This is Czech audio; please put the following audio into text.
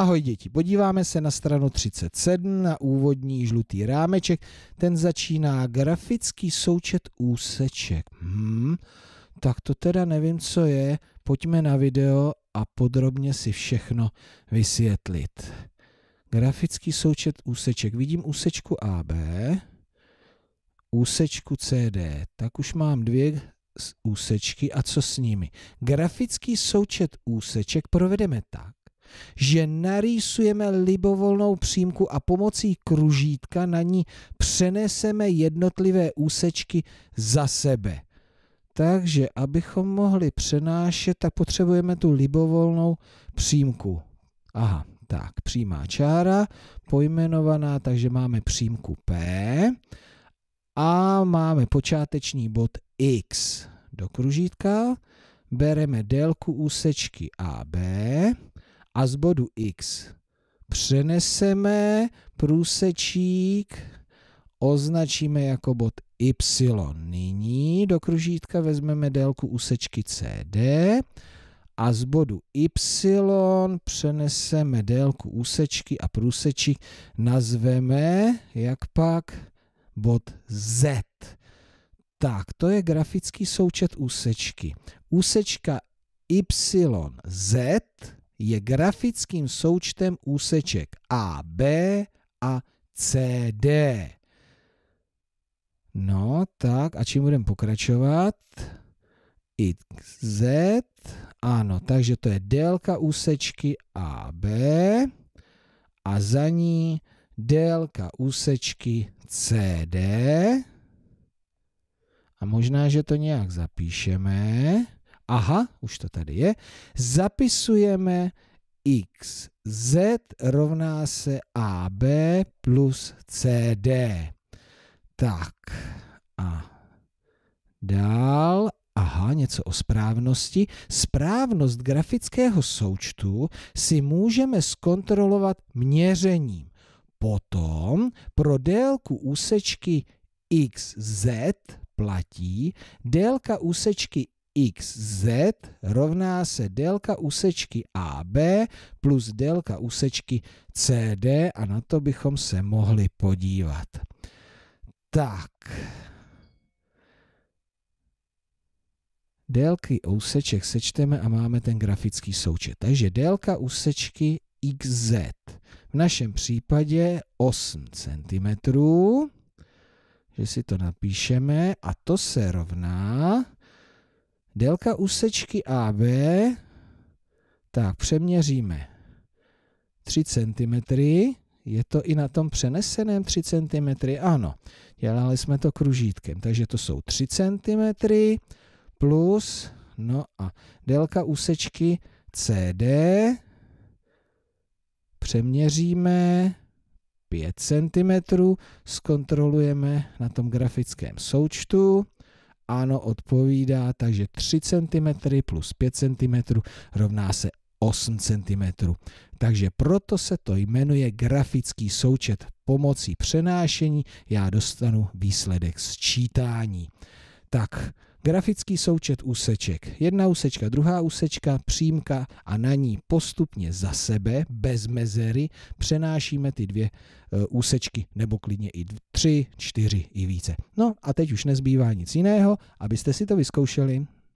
Ahoj děti, podíváme se na stranu 37, na úvodní žlutý rámeček. Ten začíná grafický součet úseček. Hmm, tak to teda nevím, co je. Pojďme na video a podrobně si všechno vysvětlit. Grafický součet úseček. Vidím úsečku AB, úsečku CD. Tak už mám dvě úsečky a co s nimi? Grafický součet úseček provedeme tak, že narýsujeme libovolnou přímku a pomocí kružítka na ní přeneseme jednotlivé úsečky za sebe. Takže, abychom mohli přenášet, tak potřebujeme tu libovolnou přímku. Aha, tak, přímá čára, pojmenovaná, takže máme přímku P a máme počáteční bod X do kružítka, bereme délku úsečky AB a z bodu x přeneseme průsečík, označíme jako bod y. Nyní do kružítka vezmeme délku úsečky CD a z bodu y přeneseme délku úsečky a průsečík nazveme jak pak bod z. Tak, to je grafický součet úsečky. Úsečka YZ je grafickým součtem úseček AB a CD. No, tak a čím budeme pokračovat? XZ, ano, takže to je délka úsečky AB a za ní délka úsečky CD. A možná, že to nějak zapíšeme aha, už to tady je, zapisujeme x, z rovná se AB plus CD. Tak a dál, aha, něco o správnosti. Správnost grafického součtu si můžeme zkontrolovat měřením. Potom pro délku úsečky XZ platí délka úsečky xz rovná se délka úsečky AB plus délka úsečky CD a na to bychom se mohli podívat. Tak. Délky úseček sečteme a máme ten grafický součet. Takže délka úsečky xz. V našem případě 8 cm. Že si to napíšeme a to se rovná Délka úsečky AB, tak přeměříme 3 cm, je to i na tom přeneseném 3 cm? Ano, dělali jsme to kružítkem, takže to jsou 3 cm plus, no a délka úsečky CD přeměříme 5 cm, zkontrolujeme na tom grafickém součtu ano odpovídá, takže 3 cm plus 5 cm rovná se 8 cm. Takže proto se to jmenuje grafický součet. Pomocí přenášení já dostanu výsledek sčítání. Tak Grafický součet úseček. Jedna úsečka, druhá úsečka, přímka a na ní postupně za sebe, bez mezery, přenášíme ty dvě e, úsečky, nebo klidně i tři, čtyři i více. No a teď už nezbývá nic jiného, abyste si to vyzkoušeli.